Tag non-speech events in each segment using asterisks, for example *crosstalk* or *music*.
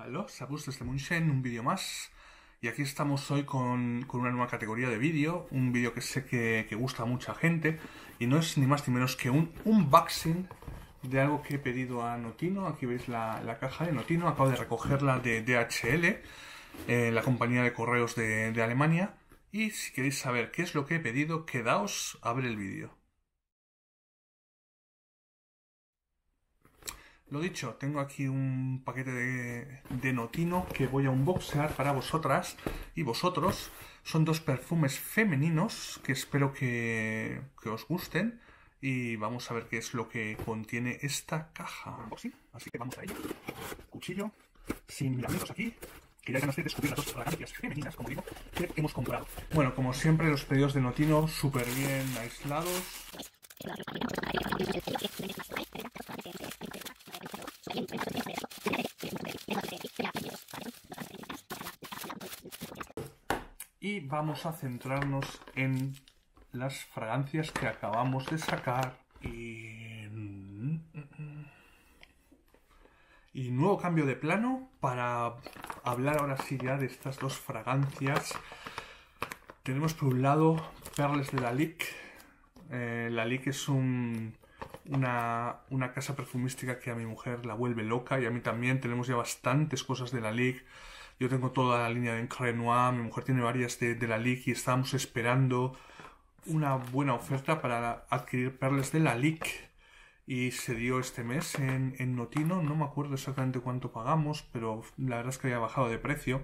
Hola, Sabus desde Munchen, un vídeo más. Y aquí estamos hoy con, una nueva categoría de vídeo, un vídeo que sé que, gusta a mucha gente, y no es ni más ni menos que un unboxing de algo que he pedido a Notino. Aquí veis la, caja de Notino, acabo de recogerla de DHL, eh, la compañía de correos de, de Alemania. Y si queréis saber qué es lo que he pedido, quedaos a el vídeo. Lo dicho, tengo aquí un paquete de, Notino que voy a unboxear para vosotras y vosotros. Son dos perfumes femeninos que espero que, os gusten. Y vamos a ver qué es lo que contiene esta caja. Así que vamos a ello. Cuchillo, sin miramientos aquí. Que ya ganas descubrir las dos fragancias femeninas, como digo, que hemos comprado. Bueno, como siempre, los pedidos de Notino súper bien aislados. Y vamos a centrarnos en las fragancias que acabamos de sacar y... nuevo cambio de plano para hablar ahora sí ya de estas dos fragancias. Tenemos por un lado Perles de la Lick. Eh, la Lick es un una, una, casa perfumística que a mi mujer la vuelve loca y a mí también. Tenemos ya bastantes cosas de la Ligue. Yo tengo toda la línea de Crenoir, mi mujer tiene varias de, la Ligue y estábamos esperando una buena oferta para adquirir perles de la Ligue. Y se dio este mes en, Notino, no me acuerdo exactamente cuánto pagamos, pero la verdad es que había bajado de precio.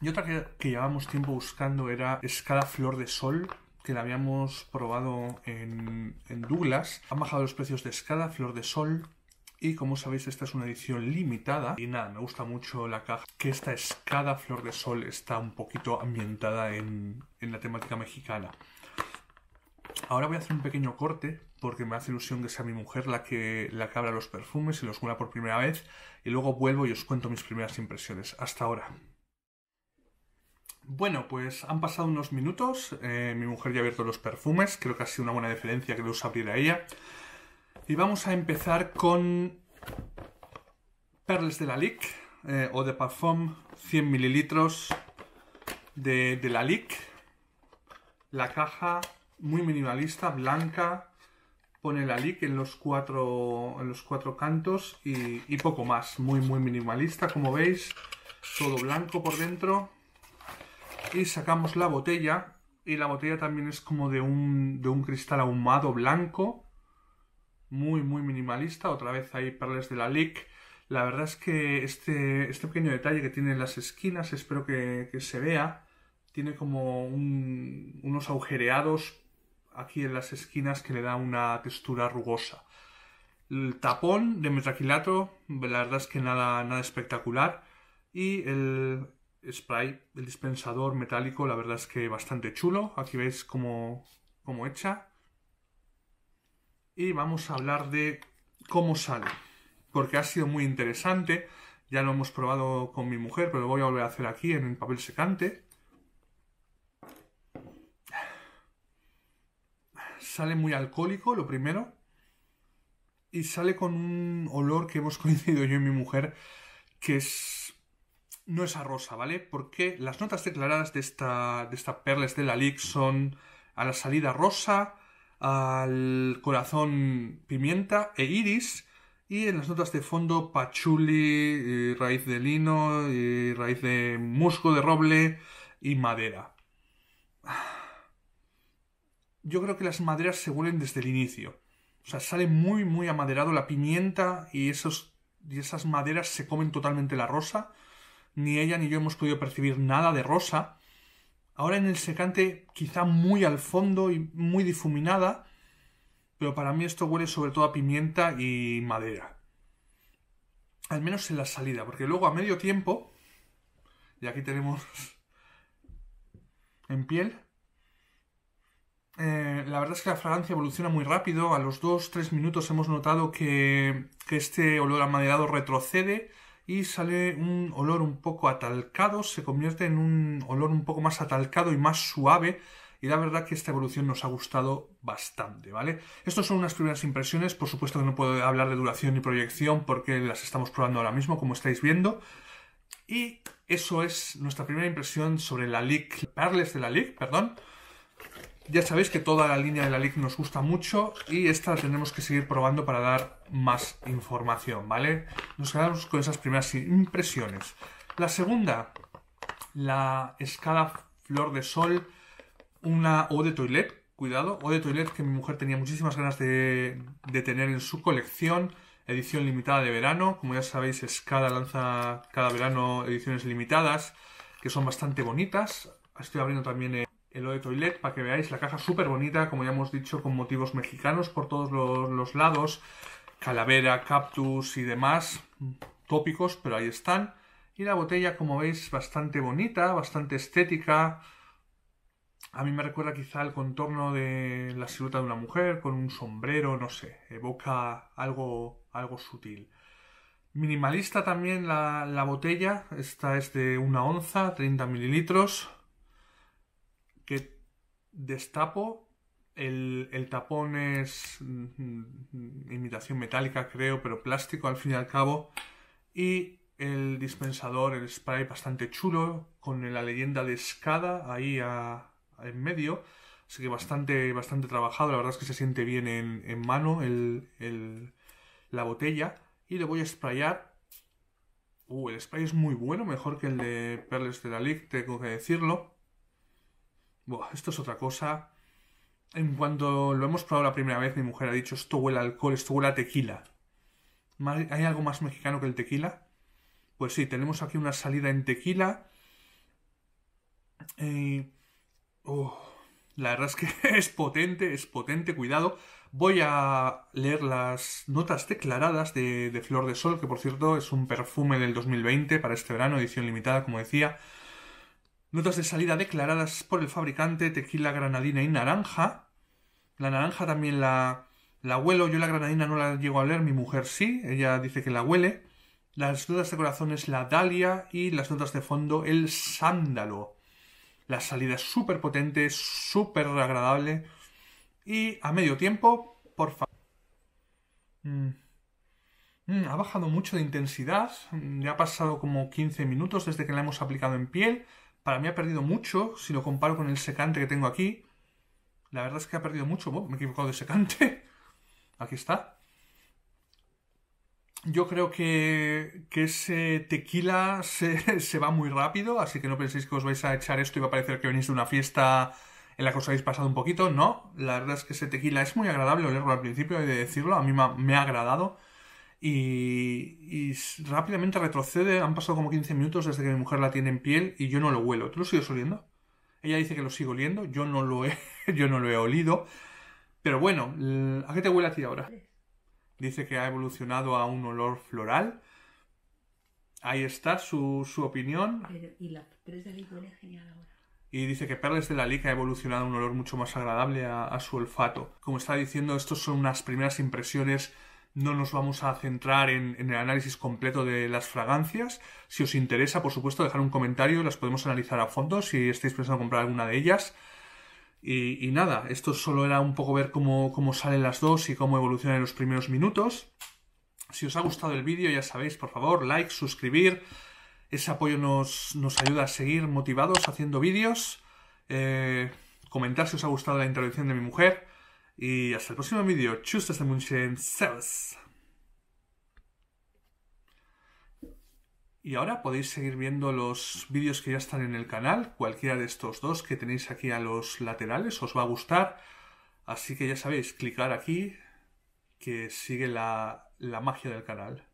Y otra que, que llevábamos tiempo buscando era Escala Flor de Sol, que la habíamos probado en, Douglas. Han bajado los precios de Escada flor de sol, y como sabéis, esta es una edición limitada. Y nada, me gusta mucho la caja. Que esta escada Flor de Sol está un poquito ambientada en, la temática mexicana. Ahora voy a hacer un pequeño corte porque me hace ilusión que sea mi mujer la que, la abra los perfumes y los huela por primera vez. Y luego vuelvo y os cuento mis primeras impresiones. Hasta ahora. Bueno, pues han pasado unos minutos, eh, mi mujer ya ha abierto los perfumes, creo que ha sido una buena diferencia que los abriera ella. Y vamos a empezar con Perles de la Lic eh, o de Parfum 100 mililitros de, la Lic. La caja muy minimalista, blanca, pone la Lic en los cuatro, en los cuatro cantos y, y poco más, muy muy minimalista como veis, todo blanco por dentro y sacamos la botella y la botella también es como de un, de un cristal ahumado blanco, muy, muy minimalista. Otra vez hay perles de la Lick La verdad es que este, este pequeño detalle que tiene en las esquinas, espero que, se vea, tiene como unos agujereados aquí en las esquinas que le da una textura rugosa. El tapón de metraquilato, la verdad es que nada, nada espectacular. Y el, spray, el dispensador metálico, la verdad es que bastante chulo. Aquí veis cómo, cómo echa. Y vamos a hablar de cómo sale, porque ha sido muy interesante. Ya lo hemos probado con mi mujer, pero lo voy a volver a hacer aquí en el papel secante. Sale muy alcohólico, lo primero. Y sale con un olor que hemos *laughs* coincidido yo y mi mujer, que es no es a rosa, ¿vale? Porque las notas declaradas de esta, de esta perla son a la salida rosa, al corazón pimienta e iris, y en las notas de fondo pachuli, raíz de lino, y raíz de musgo de roble y madera. Yo creo que las maderas se huelen desde el inicio. O sea, sale muy, muy amaderado la pimienta y, esos, y esas maderas se comen totalmente la rosa ni ella ni yo hemos podido percibir nada de Rosa. Ahora en el secante, quizá muy al fondo y muy difuminada, pero para mí esto huele sobre todo a pimienta y madera. Al menos en la salida, porque luego a medio tiempo, y aquí tenemos en piel, eh, la verdad es que la fragancia evoluciona muy rápido. A los 2-3 minutos hemos notado que, que este olor amaderado retrocede y sale un olor un poco atalcado, se convierte en un olor un poco más atalcado y más suave. Y la verdad que esta evolución nos ha gustado bastante, ¿vale? Estas son unas primeras impresiones, por supuesto que no puedo hablar de duración ni proyección porque las estamos probando ahora mismo, como estáis viendo. Y eso es nuestra primera impresión sobre la lick Perles de la lick perdón. Ya sabéis que toda la línea de la LIC nos gusta mucho y esta la tendremos que seguir probando para dar más información, ¿vale? Nos quedamos con esas primeras impresiones. La segunda, la escala Flor de Sol, una O de Toilet, cuidado, O de Toilet que mi mujer tenía muchísimas ganas de, tener en su colección edición limitada de verano. Como ya sabéis, escala lanza cada verano ediciones limitadas que son bastante bonitas. Estoy abriendo también eh, el de Toilet, para que veáis la caja súper bonita, como ya hemos dicho, con motivos mexicanos por todos los, lados, calavera, cactus y demás tópicos, pero ahí están. Y la botella, como veis, bastante bonita, bastante estética. A mí me recuerda quizá el contorno de la silueta de una mujer con un sombrero, no sé, evoca algo, algo sutil. Minimalista también la, la botella, esta es de una onza, 30 mililitros destapo, el, tapón es mm, mm, imitación metálica, creo, pero plástico al fin y al cabo. Y el dispensador, el spray bastante chulo, con la leyenda de escada ahí en medio. Así que bastante, bastante trabajado. La verdad es que se siente bien en, mano la botella. Y le voy a sprayar. Uh, el spray es muy bueno, mejor que el de Perles de la tengo que decirlo esto es otra cosa. En cuanto lo hemos probado la primera vez, mi mujer ha dicho, esto huele a alcohol, esto huele a tequila. ¿Hay algo más mexicano que el tequila? Pues sí, tenemos aquí una salida en tequila. Eh, oh, la verdad es que *laughs* es potente, es potente, cuidado. Voy a leer las notas declaradas de, de Flor de Sol, que por cierto es un perfume del 2020 para este verano, edición limitada, como decía. Notas de salida declaradas por el fabricante, tequila, granadina y naranja. La naranja también la, huelo, yo la granadina no la llego a leer. mi mujer sí, ella dice que la huele. Las notas de corazón es la dalia y las notas de fondo el sándalo. La salida es súper potente, súper agradable. Y a medio tiempo, por favor. Mm. Mm, ha bajado mucho de intensidad, mm, ya ha pasado como 15 minutos desde que la hemos aplicado en piel para mí ha perdido mucho si lo comparo con el secante que tengo aquí. La verdad es que ha perdido mucho. me he equivocado de secante. *laughs* Aquí está. Yo creo que, ese tequila *laughs* se, va muy rápido, así que no penséis que os vais a echar esto y va a parecer que venís de una fiesta en la que os habéis pasado un poquito. No, la verdad es que ese tequila es muy agradable olerlo al principio, y de decirlo. A mí me ha agradado. Y, rápidamente retrocede. Han pasado como 15 minutos desde que mi mujer la tiene en piel y yo no lo huelo. ¿Tú lo sigues oliendo? Ella dice que lo sigo oliendo. Yo no lo he, *laughs* yo no lo he olido. Pero bueno, ¿a qué te huele a ti ahora? Dice que ha evolucionado a un olor floral. Ahí está su, opinión. y la genial ahora. Y dice que Perles de la Lica ha evolucionado a un olor mucho más agradable a, su olfato. Como está diciendo, estas son unas primeras impresiones no nos vamos a centrar en, el análisis completo de las fragancias. Si os interesa, por supuesto, dejar un comentario, las podemos analizar a fondo si estáis pensando en comprar alguna de ellas. Y, nada, esto solo era un poco ver cómo, salen las dos y cómo evolucionan en los primeros minutos. Si os ha gustado el vídeo, ya sabéis, por favor, like, suscribir. Ese apoyo nos, nos ayuda a seguir motivados haciendo vídeos. Eh, comentar si os ha gustado la intervención de mi mujer. Y hasta el próximo vídeo. Tschüss de Munchen! Servus. Y ahora podéis seguir viendo los vídeos que ya están en el canal, cualquiera de estos dos que tenéis aquí a los laterales, os va a gustar. Así que ya sabéis, clicar aquí, que sigue la, la magia del canal.